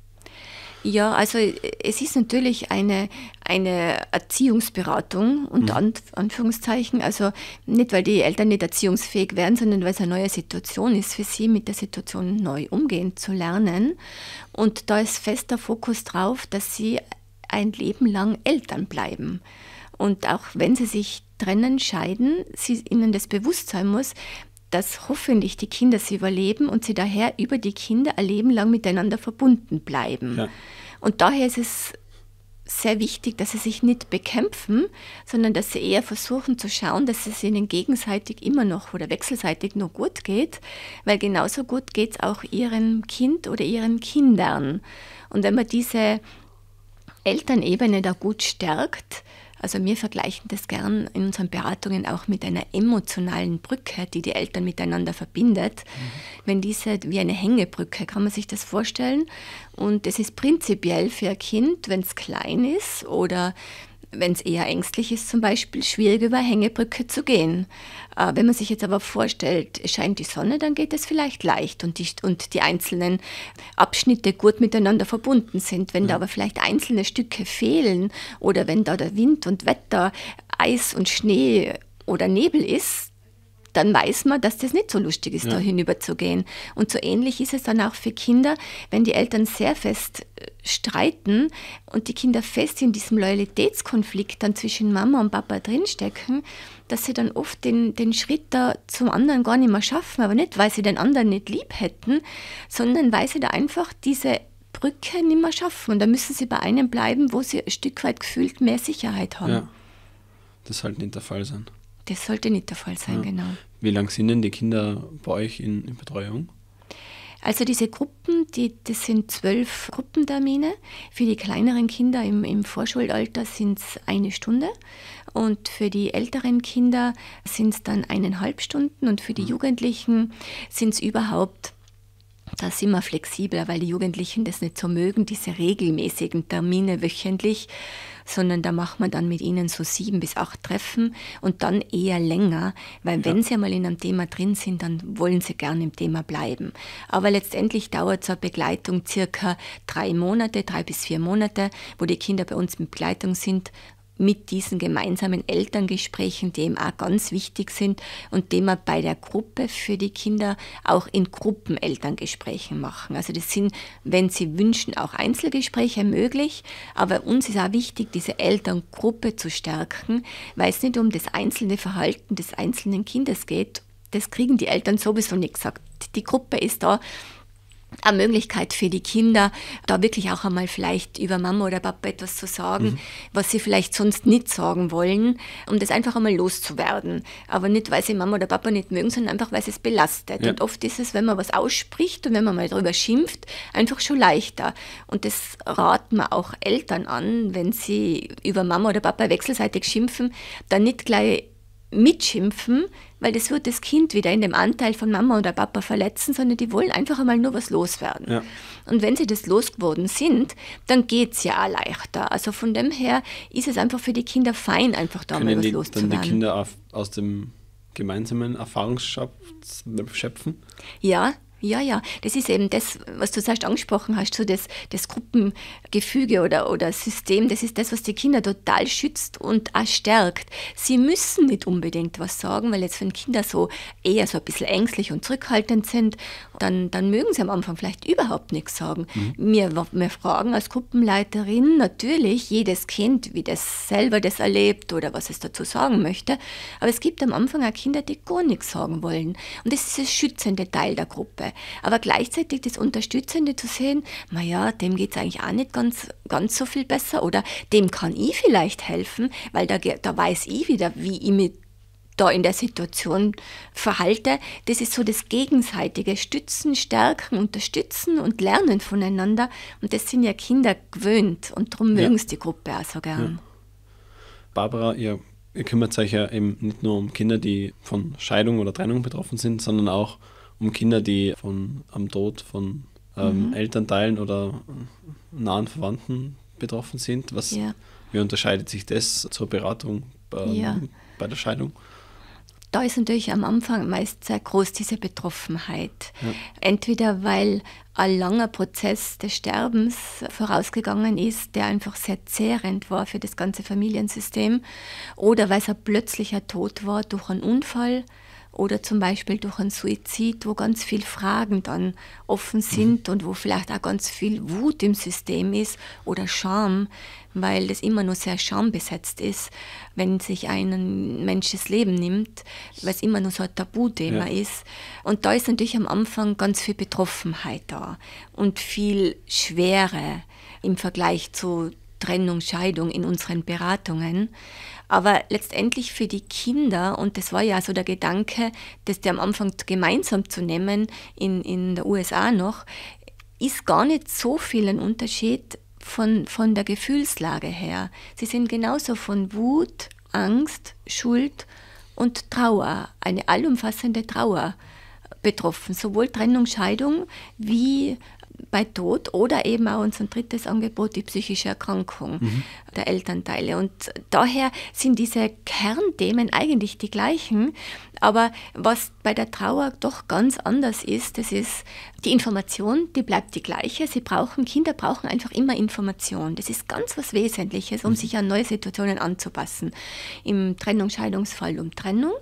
Ja, also es ist natürlich eine, eine Erziehungsberatung unter mhm. Anführungszeichen. Also nicht, weil die Eltern nicht erziehungsfähig werden, sondern weil es eine neue Situation ist für sie, mit der Situation neu umgehen zu lernen. Und da ist fester Fokus drauf, dass sie ein Leben lang Eltern bleiben. Und auch wenn sie sich trennen, scheiden, sie ihnen das bewusst sein muss, dass hoffentlich die Kinder sie überleben und sie daher über die Kinder ein Leben lang miteinander verbunden bleiben. Ja. Und daher ist es sehr wichtig, dass sie sich nicht bekämpfen, sondern dass sie eher versuchen zu schauen, dass es ihnen gegenseitig immer noch oder wechselseitig noch gut geht, weil genauso gut geht es auch ihrem Kind oder ihren Kindern. Und wenn man diese Elternebene da gut stärkt, also wir vergleichen das gern in unseren Beratungen auch mit einer emotionalen Brücke, die die Eltern miteinander verbindet. Mhm. Wenn diese wie eine Hängebrücke, kann man sich das vorstellen. Und es ist prinzipiell für ein Kind, wenn es klein ist oder wenn es eher ängstlich ist, zum Beispiel schwierig über Hängebrücke zu gehen. Äh, wenn man sich jetzt aber vorstellt, es scheint die Sonne, dann geht es vielleicht leicht und die, und die einzelnen Abschnitte gut miteinander verbunden sind. Wenn ja. da aber vielleicht einzelne Stücke fehlen oder wenn da der Wind und Wetter, Eis und Schnee oder Nebel ist, dann weiß man, dass das nicht so lustig ist, ja. da hinüber zu gehen. Und so ähnlich ist es dann auch für Kinder, wenn die Eltern sehr fest äh, streiten und die Kinder fest in diesem Loyalitätskonflikt dann zwischen Mama und Papa drinstecken, dass sie dann oft den, den Schritt da zum anderen gar nicht mehr schaffen, aber nicht, weil sie den anderen nicht lieb hätten, sondern weil sie da einfach diese Brücke nicht mehr schaffen. Und da müssen sie bei einem bleiben, wo sie ein Stück weit gefühlt mehr Sicherheit haben. Ja, das halt nicht der Fall sein. Das sollte nicht der Fall sein, ja. genau. Wie lange sind denn die Kinder bei euch in, in Betreuung? Also diese Gruppen, die, das sind zwölf Gruppentermine. Für die kleineren Kinder im, im Vorschulalter sind es eine Stunde und für die älteren Kinder sind es dann eineinhalb Stunden und für die mhm. Jugendlichen sind es überhaupt da sind wir flexibler, weil die Jugendlichen das nicht so mögen, diese regelmäßigen Termine wöchentlich, sondern da macht man dann mit ihnen so sieben bis acht Treffen und dann eher länger, weil ja. wenn sie einmal in einem Thema drin sind, dann wollen sie gerne im Thema bleiben. Aber letztendlich dauert so eine Begleitung circa drei Monate, drei bis vier Monate, wo die Kinder bei uns in Begleitung sind mit diesen gemeinsamen Elterngesprächen, die eben auch ganz wichtig sind und die man bei der Gruppe für die Kinder auch in Gruppenelterngesprächen machen. Also das sind, wenn Sie wünschen, auch Einzelgespräche möglich, aber uns ist auch wichtig, diese Elterngruppe zu stärken, weil es nicht um das einzelne Verhalten des einzelnen Kindes geht. Das kriegen die Eltern sowieso nicht gesagt. Die Gruppe ist da, eine Möglichkeit für die Kinder, da wirklich auch einmal vielleicht über Mama oder Papa etwas zu sagen, mhm. was sie vielleicht sonst nicht sagen wollen, um das einfach einmal loszuwerden. Aber nicht, weil sie Mama oder Papa nicht mögen, sondern einfach, weil es belastet. Ja. Und oft ist es, wenn man was ausspricht und wenn man mal darüber schimpft, einfach schon leichter. Und das raten wir auch Eltern an, wenn sie über Mama oder Papa wechselseitig schimpfen, dann nicht gleich mitschimpfen, weil das wird das Kind wieder in dem Anteil von Mama oder Papa verletzen, sondern die wollen einfach einmal nur was loswerden. Ja. Und wenn sie das losgeworden sind, dann geht es ja auch leichter. Also von dem her ist es einfach für die Kinder fein, einfach da Können mal was die, loszuwerden. Dann die Kinder aus dem gemeinsamen schöpfen? Ja, ja, ja, das ist eben das, was du zuerst angesprochen hast, so das, das Gruppengefüge oder, oder System, das ist das, was die Kinder total schützt und auch stärkt. Sie müssen nicht unbedingt was sagen, weil jetzt wenn Kinder so eher so ein bisschen ängstlich und zurückhaltend sind, dann, dann mögen sie am Anfang vielleicht überhaupt nichts sagen. Mhm. Wir, wir fragen als Gruppenleiterin natürlich jedes Kind, wie das selber das erlebt oder was es dazu sagen möchte, aber es gibt am Anfang auch Kinder, die gar nichts sagen wollen. Und das ist das schützende Teil der Gruppe. Aber gleichzeitig das Unterstützende zu sehen, naja, dem geht es eigentlich auch nicht ganz, ganz so viel besser oder dem kann ich vielleicht helfen, weil da, da weiß ich wieder, wie ich mich da in der Situation verhalte. Das ist so das gegenseitige Stützen, Stärken, Unterstützen und Lernen voneinander. Und das sind ja Kinder gewöhnt und darum ja. mögen es die Gruppe auch so gern. Ja. Barbara, ihr, ihr kümmert euch ja eben nicht nur um Kinder, die von Scheidung oder Trennung betroffen sind, sondern auch um um Kinder, die von, am Tod von ähm, mhm. Elternteilen oder äh, nahen Verwandten betroffen sind. Was, ja. Wie unterscheidet sich das zur Beratung ähm, ja. bei der Scheidung? Da ist natürlich am Anfang meist sehr groß diese Betroffenheit. Ja. Entweder weil ein langer Prozess des Sterbens vorausgegangen ist, der einfach sehr zehrend war für das ganze Familiensystem, oder weil es ein plötzlicher Tod war durch einen Unfall oder zum Beispiel durch einen Suizid, wo ganz viele Fragen dann offen mhm. sind mhm. und wo vielleicht auch ganz viel Wut im System ist oder Scham, weil das immer nur sehr schambesetzt ist, wenn sich ein Mensch das Leben nimmt, weil es immer nur so ein Tabuthema ja. ist. Und da ist natürlich am Anfang ganz viel Betroffenheit da und viel Schwere im Vergleich zu Trennung, Scheidung in unseren Beratungen. Aber letztendlich für die Kinder, und das war ja so der Gedanke, das am Anfang gemeinsam zu nehmen, in, in der USA noch, ist gar nicht so viel ein Unterschied von, von der Gefühlslage her. Sie sind genauso von Wut, Angst, Schuld und Trauer, eine allumfassende Trauer betroffen, sowohl Trennung, Scheidung wie bei Tod oder eben auch unser drittes Angebot, die psychische Erkrankung mhm. der Elternteile. Und daher sind diese Kernthemen eigentlich die gleichen, aber was bei der Trauer doch ganz anders ist, das ist die Information, die bleibt die gleiche. Sie brauchen, Kinder brauchen einfach immer Information. Das ist ganz was Wesentliches, um mhm. sich an neue Situationen anzupassen. Im Trennungsscheidungsfall um Trennung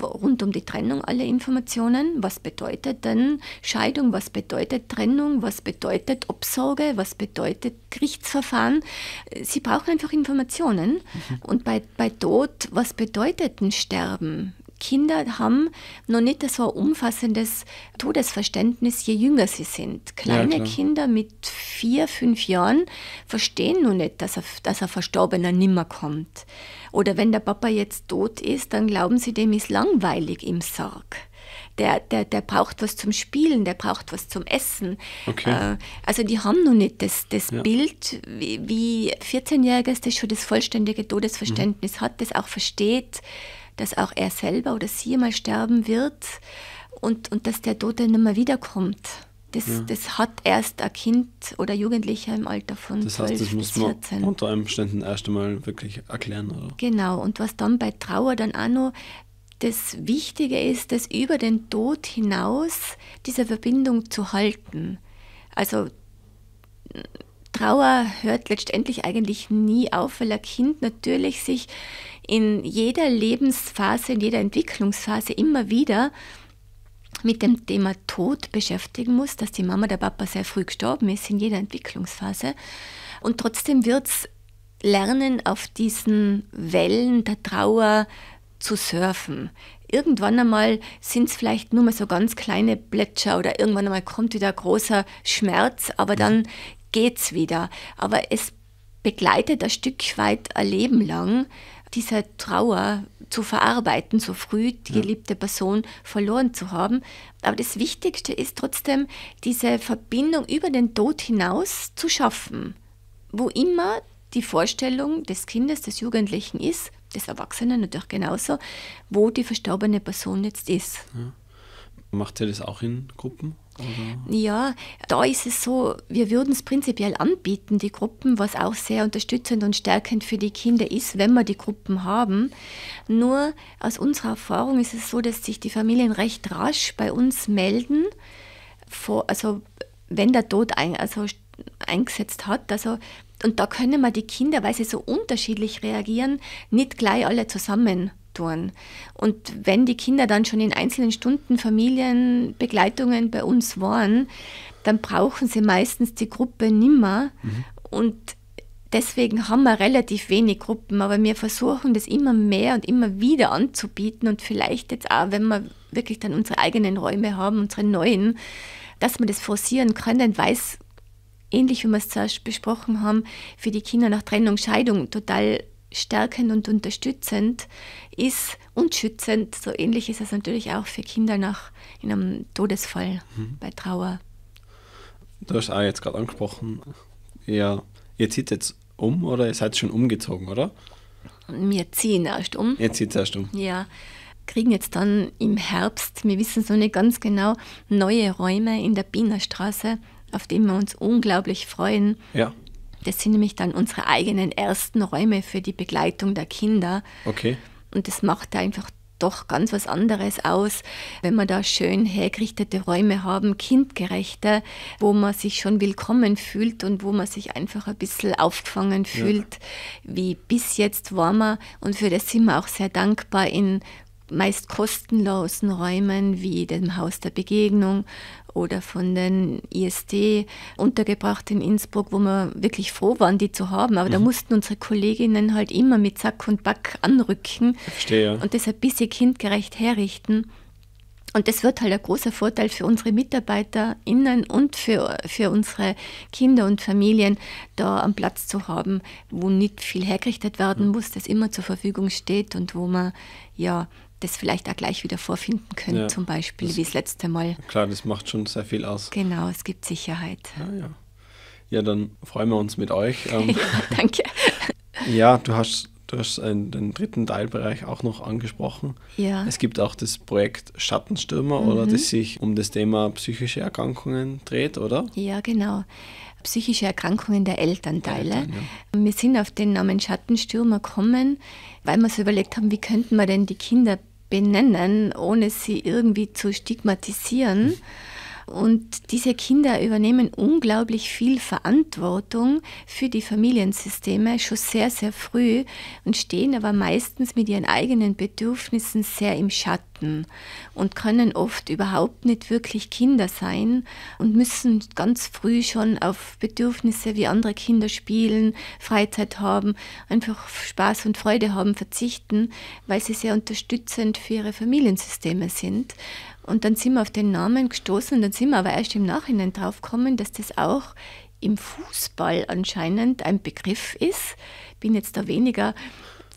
rund um die Trennung alle Informationen. Was bedeutet denn Scheidung? Was bedeutet Trennung? Was bedeutet Obsorge? Was bedeutet Gerichtsverfahren? Sie brauchen einfach Informationen. Mhm. Und bei, bei Tod, was bedeutet ein Sterben? Kinder haben noch nicht so ein umfassendes Todesverständnis, je jünger sie sind. Kleine ja, Kinder mit vier, fünf Jahren verstehen noch nicht, dass, er, dass ein Verstorbener nimmer kommt. Oder wenn der Papa jetzt tot ist, dann glauben sie, dem ist langweilig im Sarg. Der, der, der braucht was zum Spielen, der braucht was zum Essen. Okay. Äh, also die haben noch nicht das, das ja. Bild, wie, wie 14-Jähriges, das schon das vollständige Todesverständnis mhm. hat, das auch versteht, dass auch er selber oder sie mal sterben wird und, und dass der Tote nicht mehr wiederkommt. Das, ja. das hat erst ein Kind oder Jugendlicher im Alter von das heißt, das muss bis 14. Man unter Umständen erst einmal wirklich erklären, oder? Genau, und was dann bei Trauer dann auch noch das Wichtige ist, dass über den Tod hinaus diese Verbindung zu halten. Also Trauer hört letztendlich eigentlich nie auf, weil ein Kind natürlich sich in jeder Lebensphase, in jeder Entwicklungsphase immer wieder mit dem Thema Tod beschäftigen muss, dass die Mama, der Papa sehr früh gestorben ist in jeder Entwicklungsphase. Und trotzdem wird es lernen, auf diesen Wellen der Trauer zu surfen. Irgendwann einmal sind es vielleicht nur mal so ganz kleine Plätscher oder irgendwann einmal kommt wieder großer Schmerz, aber dann mhm. geht es wieder. Aber es begleitet ein Stück weit ein Leben lang dieser Trauer zu verarbeiten, so früh die geliebte Person verloren zu haben. Aber das Wichtigste ist trotzdem, diese Verbindung über den Tod hinaus zu schaffen. Wo immer die Vorstellung des Kindes, des Jugendlichen ist, des Erwachsenen natürlich genauso, wo die verstorbene Person jetzt ist. Ja. Macht ihr das auch in Gruppen? Oder? Mhm. Ja, da ist es so, wir würden es prinzipiell anbieten, die Gruppen, was auch sehr unterstützend und stärkend für die Kinder ist, wenn wir die Gruppen haben. Nur aus unserer Erfahrung ist es so, dass sich die Familien recht rasch bei uns melden, vor, also wenn der Tod ein, also eingesetzt hat. Also, und da können wir die Kinder, weil sie so unterschiedlich reagieren, nicht gleich alle zusammen Faktoren. Und wenn die Kinder dann schon in einzelnen Stunden Familienbegleitungen bei uns waren, dann brauchen sie meistens die Gruppe nimmer. Mhm. Und deswegen haben wir relativ wenig Gruppen, aber wir versuchen das immer mehr und immer wieder anzubieten und vielleicht jetzt auch, wenn wir wirklich dann unsere eigenen Räume haben, unsere neuen, dass wir das forcieren können, weil es ähnlich wie wir es zuerst besprochen haben, für die Kinder nach Trennung, Scheidung total stärkend und unterstützend ist und schützend. So ähnlich ist es natürlich auch für Kinder nach in einem Todesfall mhm. bei Trauer. Du hast auch jetzt gerade angesprochen, ja, ihr zieht jetzt um oder ihr seid schon umgezogen, oder? Wir ziehen erst um. Ihr zieht erst um. Ja, kriegen jetzt dann im Herbst, wir wissen so nicht ganz genau, neue Räume in der Bienerstraße, auf die wir uns unglaublich freuen. Ja. Das sind nämlich dann unsere eigenen ersten Räume für die Begleitung der Kinder. Okay. Und das macht einfach doch ganz was anderes aus, wenn man da schön hergerichtete Räume haben, kindgerechte, wo man sich schon willkommen fühlt und wo man sich einfach ein bisschen aufgefangen fühlt, ja. wie bis jetzt war man. Und für das sind wir auch sehr dankbar in meist kostenlosen Räumen wie dem Haus der Begegnung oder von den IST untergebracht in Innsbruck, wo wir wirklich froh waren, die zu haben. Aber mhm. da mussten unsere Kolleginnen halt immer mit Sack und Back anrücken Verstehe. und das ein bisschen kindgerecht herrichten. Und das wird halt ein großer Vorteil für unsere MitarbeiterInnen und für, für unsere Kinder und Familien, da einen Platz zu haben, wo nicht viel hergerichtet werden mhm. muss, das immer zur Verfügung steht und wo man ja das vielleicht auch gleich wieder vorfinden können, ja, zum Beispiel, wie das letzte Mal. Klar, das macht schon sehr viel aus. Genau, es gibt Sicherheit. Ja, ja. ja dann freuen wir uns mit euch. Ähm, ja, danke. Ja, du hast, du hast einen, den dritten Teilbereich auch noch angesprochen. Ja. Es gibt auch das Projekt Schattenstürmer, mhm. oder das sich um das Thema psychische Erkrankungen dreht, oder? Ja, genau psychische Erkrankungen der Elternteile. Eltern, ja. Wir sind auf den Namen Schattenstürmer gekommen, weil wir so überlegt haben, wie könnten wir denn die Kinder benennen, ohne sie irgendwie zu stigmatisieren. Und diese Kinder übernehmen unglaublich viel Verantwortung für die Familiensysteme schon sehr, sehr früh und stehen aber meistens mit ihren eigenen Bedürfnissen sehr im Schatten und können oft überhaupt nicht wirklich Kinder sein und müssen ganz früh schon auf Bedürfnisse wie andere Kinder spielen, Freizeit haben, einfach Spaß und Freude haben, verzichten, weil sie sehr unterstützend für ihre Familiensysteme sind. Und dann sind wir auf den Namen gestoßen und dann sind wir aber erst im Nachhinein draufgekommen, dass das auch im Fußball anscheinend ein Begriff ist. Bin jetzt da weniger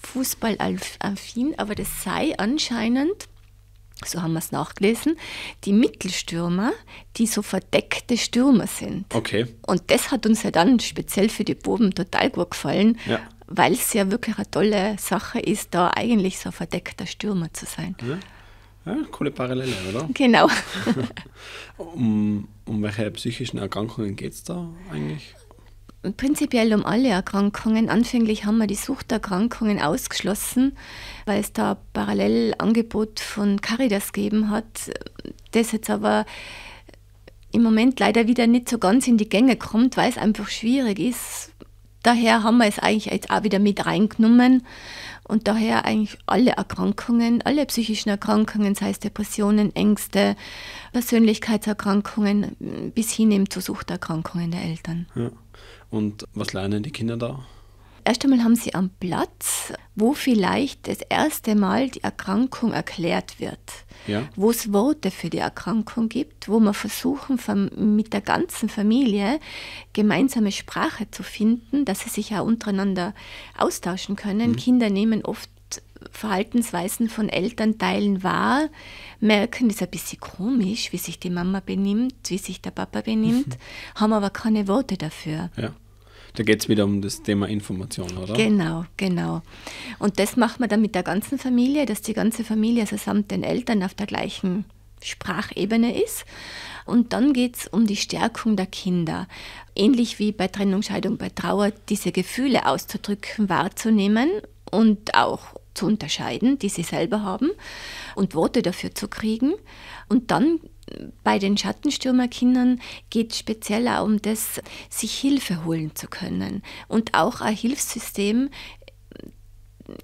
Fußballaffin, aber das sei anscheinend, so haben wir es nachgelesen, die Mittelstürmer, die so verdeckte Stürmer sind. Okay. Und das hat uns ja dann speziell für die Buben total gut gefallen. Ja. Weil es ja wirklich eine tolle Sache ist, da eigentlich so ein verdeckter Stürmer zu sein. Mhm. Ja, coole Parallele, oder? Genau. um, um welche psychischen Erkrankungen geht es da eigentlich? Prinzipiell um alle Erkrankungen. Anfänglich haben wir die Suchterkrankungen ausgeschlossen, weil es da parallel Angebot von Caritas gegeben hat, das jetzt aber im Moment leider wieder nicht so ganz in die Gänge kommt, weil es einfach schwierig ist. Daher haben wir es eigentlich jetzt auch wieder mit reingenommen und daher eigentlich alle Erkrankungen, alle psychischen Erkrankungen, sei es Depressionen, Ängste, Persönlichkeitserkrankungen bis hin eben zu Suchterkrankungen der Eltern. Ja. Und was lernen die Kinder da? Erst einmal haben sie am Platz, wo vielleicht das erste Mal die Erkrankung erklärt wird ja. wo es Worte für die Erkrankung gibt, wo wir versuchen, mit der ganzen Familie gemeinsame Sprache zu finden, dass sie sich auch untereinander austauschen können. Mhm. Kinder nehmen oft Verhaltensweisen von Elternteilen wahr, merken, das ist ein bisschen komisch, wie sich die Mama benimmt, wie sich der Papa benimmt, mhm. haben aber keine Worte dafür. Ja. Da geht es wieder um das Thema Information, oder? Genau, genau. Und das macht man dann mit der ganzen Familie, dass die ganze Familie, also samt den Eltern, auf der gleichen Sprachebene ist. Und dann geht es um die Stärkung der Kinder. Ähnlich wie bei Trennung, Scheidung, bei Trauer, diese Gefühle auszudrücken, wahrzunehmen und auch zu unterscheiden, die sie selber haben und Worte dafür zu kriegen. Und dann bei den Schattenstürmerkindern geht es speziell auch um das, sich Hilfe holen zu können und auch ein Hilfssystem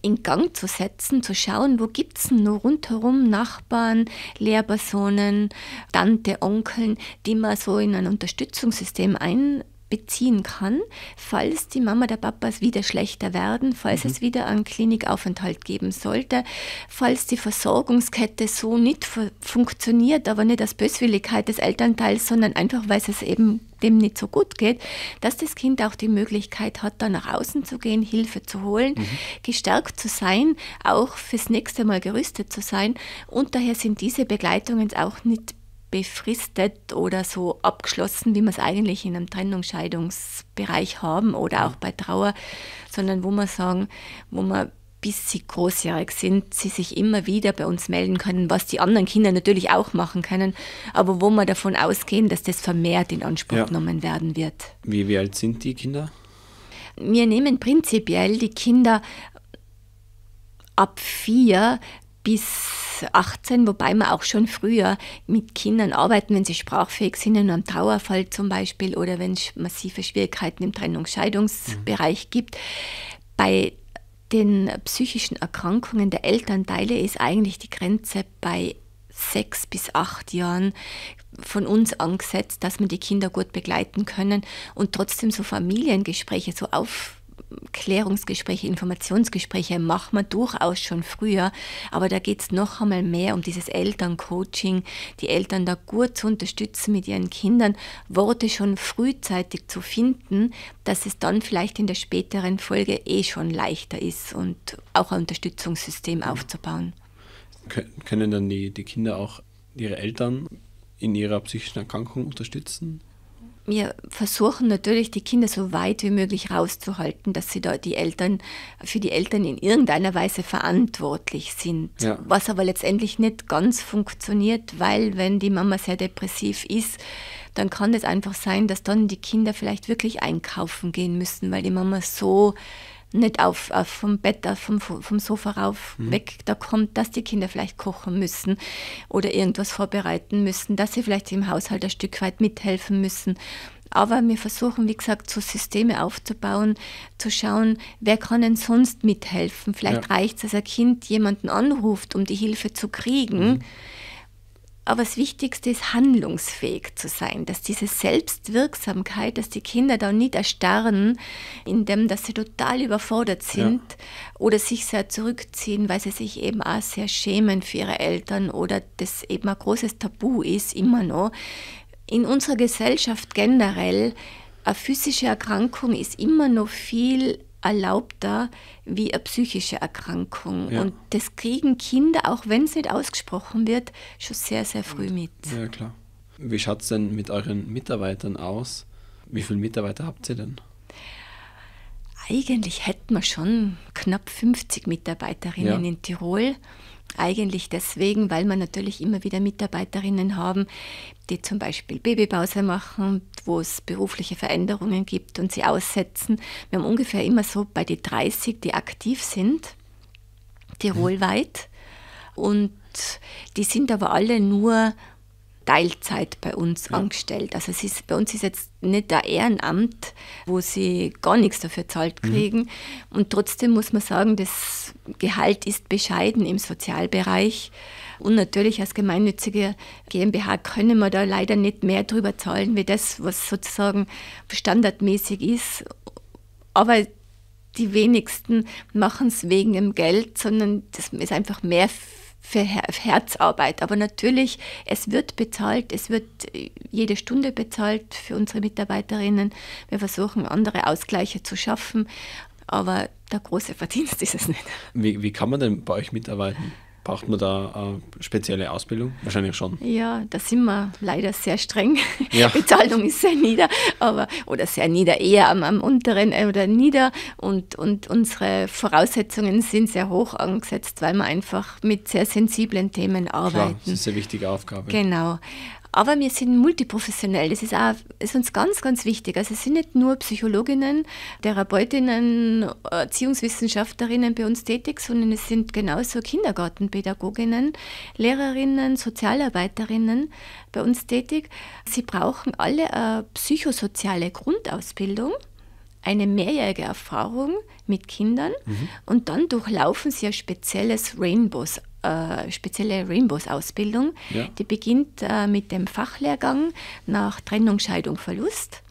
in Gang zu setzen, zu schauen, wo gibt es denn nur rundherum Nachbarn, Lehrpersonen, Tante, Onkeln, die man so in ein Unterstützungssystem einbringt beziehen kann, falls die Mama der Papas wieder schlechter werden, falls mhm. es wieder einen Klinikaufenthalt geben sollte, falls die Versorgungskette so nicht funktioniert, aber nicht aus Böswilligkeit des Elternteils, sondern einfach, weil es eben dem nicht so gut geht, dass das Kind auch die Möglichkeit hat, da nach außen zu gehen, Hilfe zu holen, mhm. gestärkt zu sein, auch fürs nächste Mal gerüstet zu sein. Und daher sind diese Begleitungen auch nicht befristet oder so abgeschlossen, wie wir es eigentlich in einem Trennungsscheidungsbereich haben oder auch bei Trauer, sondern wo wir sagen, wo wir bis sie großjährig sind, sie sich immer wieder bei uns melden können, was die anderen Kinder natürlich auch machen können, aber wo wir davon ausgehen, dass das vermehrt in Anspruch ja. genommen werden wird. Wie, wie alt sind die Kinder? Wir nehmen prinzipiell die Kinder ab vier bis 18, wobei man auch schon früher mit Kindern arbeiten, wenn sie sprachfähig sind, in einem Trauerfall zum Beispiel oder wenn es massive Schwierigkeiten im Trennungsscheidungsbereich mhm. gibt. Bei den psychischen Erkrankungen der Elternteile ist eigentlich die Grenze bei sechs bis acht Jahren von uns angesetzt, dass wir die Kinder gut begleiten können und trotzdem so Familiengespräche, so auf Klärungsgespräche, Informationsgespräche macht man durchaus schon früher, aber da geht es noch einmal mehr um dieses Elterncoaching, die Eltern da gut zu unterstützen mit ihren Kindern, Worte schon frühzeitig zu finden, dass es dann vielleicht in der späteren Folge eh schon leichter ist und auch ein Unterstützungssystem mhm. aufzubauen. Können dann die, die Kinder auch ihre Eltern in ihrer psychischen Erkrankung unterstützen? wir versuchen natürlich, die Kinder so weit wie möglich rauszuhalten, dass sie da die Eltern, für die Eltern in irgendeiner Weise verantwortlich sind. Ja. Was aber letztendlich nicht ganz funktioniert, weil wenn die Mama sehr depressiv ist, dann kann es einfach sein, dass dann die Kinder vielleicht wirklich einkaufen gehen müssen, weil die Mama so nicht auf, auf vom Bett, auf vom, vom Sofa rauf mhm. weg da kommt, dass die Kinder vielleicht kochen müssen oder irgendwas vorbereiten müssen, dass sie vielleicht im Haushalt ein Stück weit mithelfen müssen. Aber wir versuchen, wie gesagt, so Systeme aufzubauen, zu schauen, wer kann denn sonst mithelfen. Vielleicht ja. reicht es, dass ein Kind jemanden anruft, um die Hilfe zu kriegen. Mhm aber das Wichtigste ist, handlungsfähig zu sein, dass diese Selbstwirksamkeit, dass die Kinder da nicht erstarren, indem dass sie total überfordert sind ja. oder sich sehr zurückziehen, weil sie sich eben auch sehr schämen für ihre Eltern oder das eben ein großes Tabu ist, immer noch. In unserer Gesellschaft generell, eine physische Erkrankung ist immer noch viel erlaubter wie eine psychische Erkrankung. Ja. Und das kriegen Kinder, auch wenn es nicht ausgesprochen wird, schon sehr, sehr früh mit. Ja, klar. Wie schaut es denn mit euren Mitarbeitern aus? Wie viele Mitarbeiter habt ihr denn? Eigentlich hätten wir schon knapp 50 Mitarbeiterinnen ja. in Tirol. Eigentlich deswegen, weil wir natürlich immer wieder Mitarbeiterinnen haben, die zum Beispiel Babypause machen, wo es berufliche Veränderungen gibt und sie aussetzen. Wir haben ungefähr immer so bei die 30, die aktiv sind, tirolweit. Mhm. Und die sind aber alle nur Teilzeit bei uns ja. angestellt. Also es ist, bei uns ist jetzt nicht ein Ehrenamt, wo sie gar nichts dafür zahlt mhm. kriegen. Mhm. Und trotzdem muss man sagen, das Gehalt ist bescheiden im Sozialbereich. Und natürlich als gemeinnützige GmbH können wir da leider nicht mehr drüber zahlen, wie das, was sozusagen standardmäßig ist. Aber die wenigsten machen es wegen dem Geld, sondern das ist einfach mehr für Herzarbeit. Aber natürlich, es wird bezahlt, es wird äh, jede Stunde bezahlt für unsere Mitarbeiterinnen. Wir versuchen, andere Ausgleiche zu schaffen, aber der große Verdienst ist es nicht. Wie, wie kann man denn bei euch mitarbeiten? Braucht man da eine spezielle Ausbildung? Wahrscheinlich schon. Ja, da sind wir leider sehr streng. Ja. Bezahlung ist sehr nieder, aber oder sehr nieder, eher am, am unteren äh, oder nieder. Und, und unsere Voraussetzungen sind sehr hoch angesetzt, weil wir einfach mit sehr sensiblen Themen arbeiten. Klar, das ist eine wichtige Aufgabe. Genau. Aber wir sind multiprofessionell. Das ist, auch, ist uns ganz, ganz wichtig. Also es sind nicht nur Psychologinnen, Therapeutinnen, Erziehungswissenschaftlerinnen bei uns tätig, sondern es sind genauso Kindergartenpädagoginnen, Lehrerinnen, Sozialarbeiterinnen bei uns tätig. Sie brauchen alle eine psychosoziale Grundausbildung eine mehrjährige Erfahrung mit Kindern mhm. und dann durchlaufen sie ein spezielles Rainbows äh, spezielle Rainbows-Ausbildung. Ja. Die beginnt äh, mit dem Fachlehrgang nach Trennung, Scheidung, Verlust.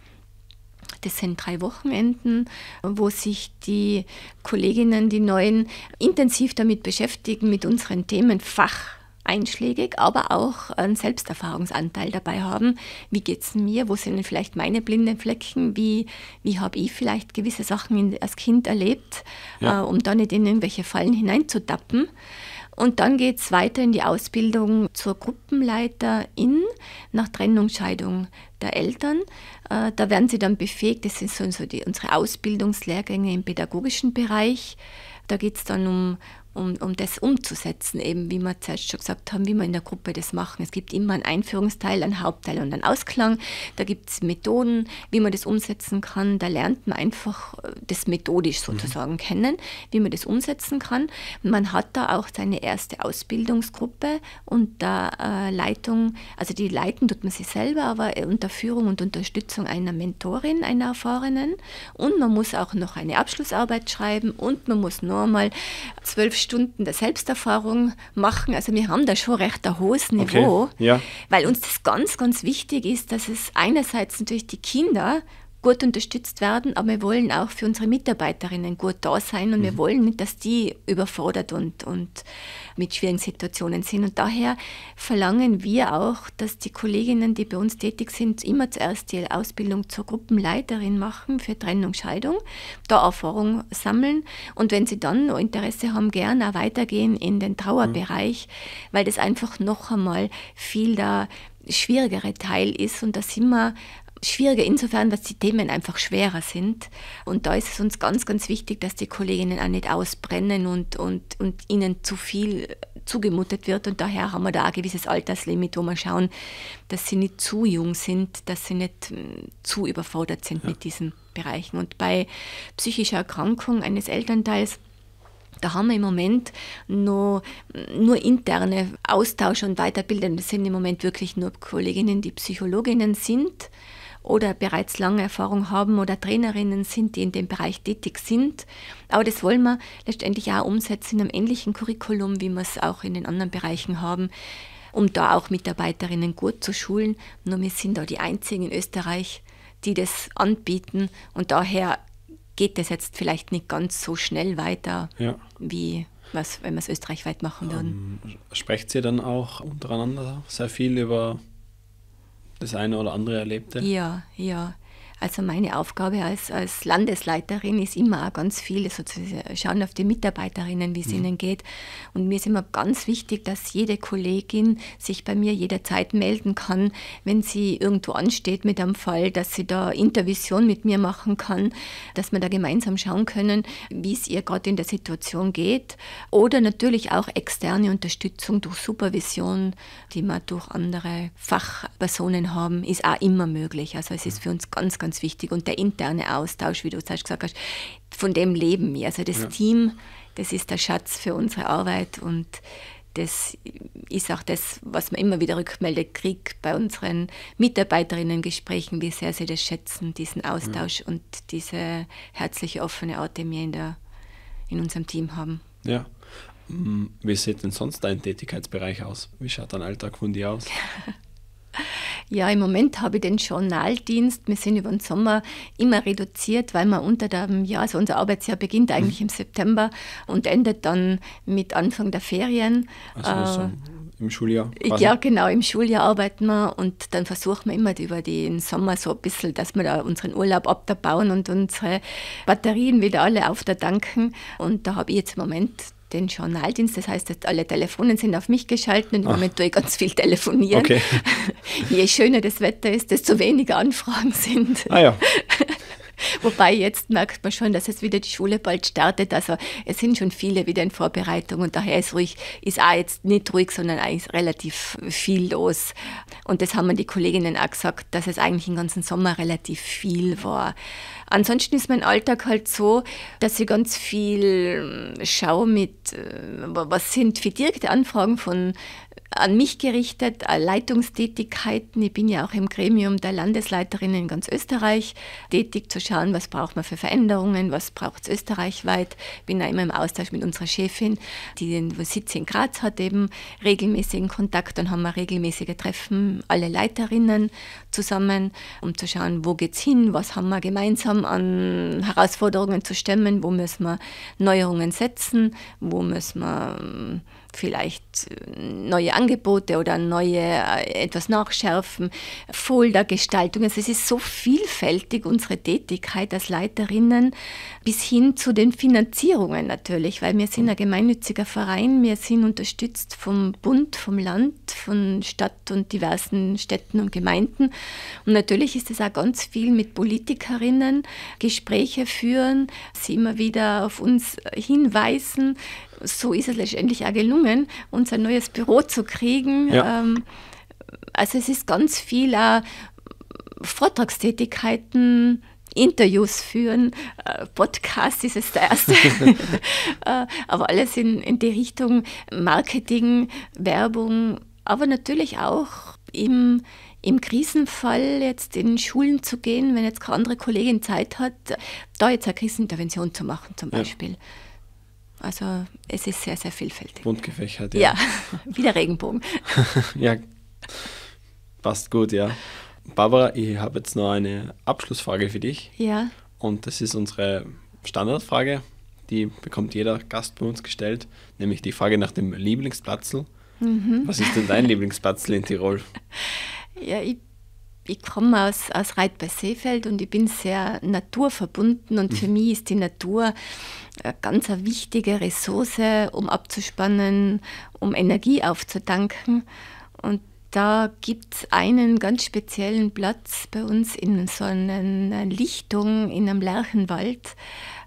Das sind drei Wochenenden, wo sich die Kolleginnen, die Neuen, intensiv damit beschäftigen, mit unseren Themen facheinschlägig, aber auch einen Selbsterfahrungsanteil dabei haben. Wie geht es mir? Wo sind vielleicht meine blinden Flecken? Wie, wie habe ich vielleicht gewisse Sachen als Kind erlebt, ja. äh, um da nicht in irgendwelche Fallen hineinzutappen? Und dann geht es weiter in die Ausbildung zur Gruppenleiterin nach Trennungsscheidung der Eltern. Äh, da werden sie dann befähigt, das sind so unsere Ausbildungslehrgänge im pädagogischen Bereich. Da geht es dann um, um, um das umzusetzen, eben wie wir zuerst schon gesagt haben, wie wir in der Gruppe das machen. Es gibt immer einen Einführungsteil, einen Hauptteil und einen Ausklang. Da gibt es Methoden, wie man das umsetzen kann. Da lernt man einfach äh, das methodisch mhm. sozusagen mhm. kennen, wie man das umsetzen kann. Man hat da auch seine erste Ausbildungsgruppe unter äh, Leitung, also die leiten tut man sich selber, aber äh, unter Führung und Unterstützung einer Mentorin, einer erfahrenen. Und man muss auch noch eine Abschlussarbeit schreiben und man muss nur mal zwölf Stunden der Selbsterfahrung machen. Also wir haben da schon recht ein hohes Niveau, okay. ja. weil uns das ganz, ganz wichtig ist, dass es einerseits natürlich die Kinder gut unterstützt werden, aber wir wollen auch für unsere Mitarbeiterinnen gut da sein und mhm. wir wollen nicht, dass die überfordert und, und mit schwierigen Situationen sind. Und daher verlangen wir auch, dass die Kolleginnen, die bei uns tätig sind, immer zuerst die Ausbildung zur Gruppenleiterin machen für Trennung, Scheidung, da Erfahrung sammeln und wenn sie dann noch Interesse haben, gerne auch weitergehen in den Trauerbereich, mhm. weil das einfach noch einmal viel der schwierigere Teil ist und da sind wir schwieriger insofern, dass die Themen einfach schwerer sind. Und da ist es uns ganz, ganz wichtig, dass die Kolleginnen auch nicht ausbrennen und, und, und ihnen zu viel zugemutet wird. Und daher haben wir da ein gewisses Alterslimit, wo wir schauen, dass sie nicht zu jung sind, dass sie nicht hm, zu überfordert sind ja. mit diesen Bereichen. Und bei psychischer Erkrankung eines Elternteils, da haben wir im Moment nur, hm, nur interne Austausch und Weiterbildung. Das sind im Moment wirklich nur Kolleginnen, die Psychologinnen sind oder bereits lange Erfahrung haben oder Trainerinnen sind, die in dem Bereich tätig sind. Aber das wollen wir letztendlich auch umsetzen in einem ähnlichen Curriculum, wie wir es auch in den anderen Bereichen haben, um da auch Mitarbeiterinnen gut zu schulen. Nur wir sind da die einzigen in Österreich, die das anbieten und daher geht das jetzt vielleicht nicht ganz so schnell weiter, ja. wie was, wenn wir es österreichweit machen würden. Ähm, sprecht ihr dann auch untereinander sehr viel über das eine oder andere erlebte? Ja, ja. Also meine Aufgabe als, als Landesleiterin ist immer auch ganz viel, sozusagen also schauen auf die Mitarbeiterinnen, wie es mhm. ihnen geht. Und mir ist immer ganz wichtig, dass jede Kollegin sich bei mir jederzeit melden kann, wenn sie irgendwo ansteht mit einem Fall, dass sie da Intervision mit mir machen kann, dass wir da gemeinsam schauen können, wie es ihr gerade in der Situation geht. Oder natürlich auch externe Unterstützung durch Supervision, die wir durch andere Fachpersonen haben, ist auch immer möglich. Also es ist mhm. für uns ganz, ganz ganz wichtig. Und der interne Austausch, wie du es gesagt hast, von dem leben wir. Also das ja. Team, das ist der Schatz für unsere Arbeit und das ist auch das, was man immer wieder rückmeldet kriegt bei unseren Mitarbeiterinnen-Gesprächen, wie sehr sie das schätzen, diesen Austausch ja. und diese herzliche, offene Art, die wir in, der, in unserem Team haben. Ja. Hm, wie sieht denn sonst dein Tätigkeitsbereich aus? Wie schaut dein Alltag von dir aus? Ja, im Moment habe ich den Journaldienst. Wir sind über den Sommer immer reduziert, weil wir unter dem Jahr, also unser Arbeitsjahr beginnt mhm. eigentlich im September und endet dann mit Anfang der Ferien. Also, äh, im Schuljahr? Quasi. Ja, genau, im Schuljahr arbeiten wir und dann versuchen wir immer über den Sommer so ein bisschen, dass wir da unseren Urlaub abbauen und unsere Batterien wieder alle auf der Tanken. Und da habe ich jetzt im Moment den Journaldienst, das heißt, alle Telefonen sind auf mich geschaltet und im ah. Moment tue ich ganz viel telefonieren. Okay. Je schöner das Wetter ist, desto weniger Anfragen sind. Ah ja. Wobei jetzt merkt man schon, dass es wieder die Schule bald startet. Also es sind schon viele wieder in Vorbereitung und daher ist ruhig, ist auch jetzt nicht ruhig, sondern eigentlich relativ viel los. Und das haben mir die Kolleginnen auch gesagt, dass es eigentlich den ganzen Sommer relativ viel war. Ansonsten ist mein Alltag halt so, dass ich ganz viel hm, schaue mit, äh, was sind für direkte Anfragen von an mich gerichtet, äh, Leitungstätigkeiten. Ich bin ja auch im Gremium der Landesleiterinnen in ganz Österreich tätig, zu schauen, was braucht man für Veränderungen, was braucht es österreichweit. Bin da immer im Austausch mit unserer Chefin, die den Sitz in Graz hat, eben regelmäßigen Kontakt. Dann haben wir regelmäßige Treffen, alle Leiterinnen zusammen, um zu schauen, wo geht es hin, was haben wir gemeinsam an Herausforderungen zu stemmen, wo müssen wir Neuerungen setzen, wo müssen wir ähm, vielleicht äh, neue Angebote oder neue äh, etwas nachschärfen, Foldergestaltung. Also es ist so vielfältig unsere Tätigkeit als Leiterinnen bis hin zu den Finanzierungen natürlich, weil wir sind ein gemeinnütziger Verein, wir sind unterstützt vom Bund, vom Land, von Stadt und diversen Städten und Gemeinden. Und natürlich ist es auch ganz viel mit Politikerinnen, Gespräche führen, sie immer wieder auf uns hinweisen, so ist es letztendlich auch gelungen, unser neues Büro zu kriegen. Ja. Ähm, also es ist ganz viel auch Vortragstätigkeiten, Interviews führen, äh, Podcast ist es der erste, äh, aber alles in, in die Richtung Marketing, Werbung, aber natürlich auch im, im Krisenfall jetzt in Schulen zu gehen, wenn jetzt keine andere Kollegin Zeit hat, da jetzt eine Krisenintervention zu machen zum Beispiel. Ja. Also es ist sehr, sehr vielfältig. Bunt gefächert, ja. Ja, wie der Regenbogen. ja, passt gut, ja. Barbara, ich habe jetzt noch eine Abschlussfrage für dich. Ja. Und das ist unsere Standardfrage. Die bekommt jeder Gast bei uns gestellt, nämlich die Frage nach dem Lieblingsplatzl. Mhm. Was ist denn dein Lieblingsplatzl in Tirol? Ja, ich ich komme aus, aus Reit bei Seefeld und ich bin sehr naturverbunden und mhm. für mich ist die Natur eine äh, ganz eine wichtige Ressource, um abzuspannen, um Energie aufzudanken. Und da gibt es einen ganz speziellen Platz bei uns in so einer Lichtung in einem Lerchenwald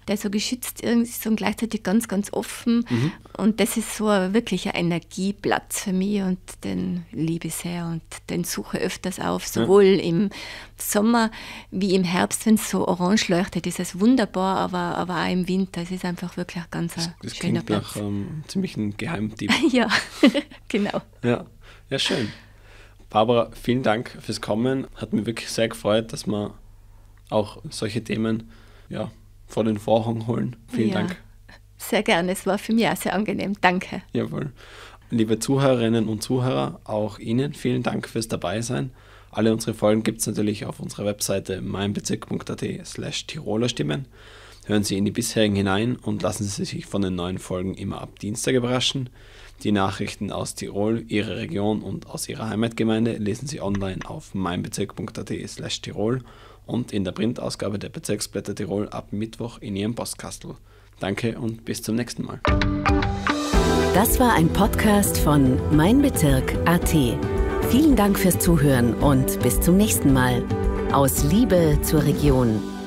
der so geschützt ist und gleichzeitig ganz, ganz offen. Mhm. Und das ist so wirklich ein Energieplatz für mich und den liebe ich sehr und den suche ich öfters auf, sowohl ja. im Sommer wie im Herbst, wenn es so orange leuchtet, ist es wunderbar, aber, aber auch im Winter. Es ist einfach wirklich ein ganz das, das schöner klingt Platz. Nach, ähm, ziemlich ein Geheimtipp. ja, genau. Ja. ja, schön. Barbara, vielen Dank fürs Kommen. Hat mich wirklich sehr gefreut, dass man auch solche Themen ja, vor den Vorhang holen. Vielen ja. Dank. Sehr gerne, es war für mich auch sehr angenehm. Danke. Jawohl. Liebe Zuhörerinnen und Zuhörer, auch Ihnen vielen Dank fürs Dabeisein. Alle unsere Folgen gibt es natürlich auf unserer Webseite meinbezirk.at slash Tiroler Stimmen. Hören Sie in die bisherigen hinein und lassen Sie sich von den neuen Folgen immer ab Dienstag überraschen. Die Nachrichten aus Tirol, Ihrer Region und aus Ihrer Heimatgemeinde lesen Sie online auf meinbezirk.at slash Tirol und in der Printausgabe der Bezirksblätter Tirol ab Mittwoch in Ihrem Postkastel. Danke und bis zum nächsten Mal. Das war ein Podcast von meinbezirk.at. Vielen Dank fürs Zuhören und bis zum nächsten Mal. Aus Liebe zur Region.